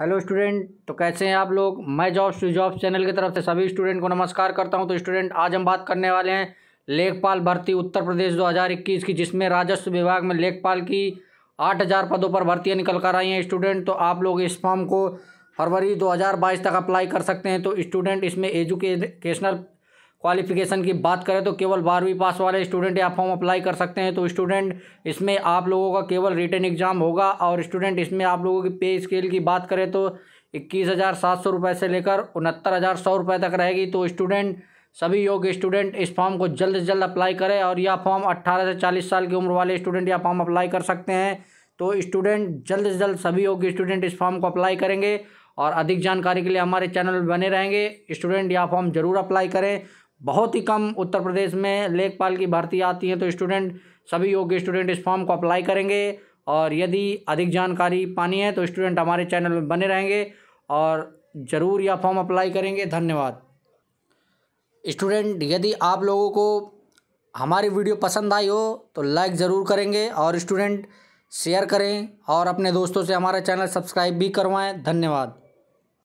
hello student तो कैसे हैं आप लोग मैं जॉब टू जॉब चैनल की तरफ से सभी स्टूडेंट को नमस्कार करता हूं तो स्टूडेंट आज हम बात करने वाले हैं लेखपाल भर्ती उत्तर प्रदेश 2021 की जिसमें राजस्व विभाग में लेखपाल की 8000 पदों पर भर्तियां निकल कर आई हैं स्टूडेंट तो आप लोग इस फॉर्म को फरवरी दो तक अप्लाई कर सकते हैं तो स्टूडेंट इसमें एजुकेशनल क्वालिफिकेशन की बात करें तो केवल बारहवीं पास वाले स्टूडेंट या फॉर्म अप्लाई कर सकते हैं तो स्टूडेंट इसमें आप लोगों का केवल रिटर्न एग्जाम होगा और स्टूडेंट इसमें आप लोगों की पे स्केल की बात करें तो इक्कीस हज़ार सात सौ रुपये से लेकर उनहत्तर हज़ार सौ रुपये तक रहेगी तो स्टूडेंट सभी योग्य स्टूडेंट इस फॉर्म को जल्द से जल्द अप्लाई करें और यह फॉर्म अट्ठारह से चालीस साल की उम्र वाले स्टूडेंट या फॉर्म अप्लाई कर सकते हैं तो स्टूडेंट जल्द से जल्द सभी योग्य स्टूडेंट इस फॉर्म को अप्लाई करेंगे और अधिक जानकारी के लिए हमारे चैनल बने रहेंगे स्टूडेंट यह फॉर्म जरूर अप्लाई करें बहुत ही कम उत्तर प्रदेश में लेखपाल की भर्ती आती है तो स्टूडेंट सभी योग्य स्टूडेंट इस फॉर्म को अप्लाई करेंगे और यदि अधिक जानकारी पानी है तो स्टूडेंट हमारे चैनल में बने रहेंगे और ज़रूर यह फॉर्म अप्लाई करेंगे धन्यवाद स्टूडेंट यदि आप लोगों को हमारी वीडियो पसंद आई हो तो लाइक ज़रूर करेंगे और स्टूडेंट शेयर करें और अपने दोस्तों से हमारा चैनल सब्सक्राइब भी करवाएं धन्यवाद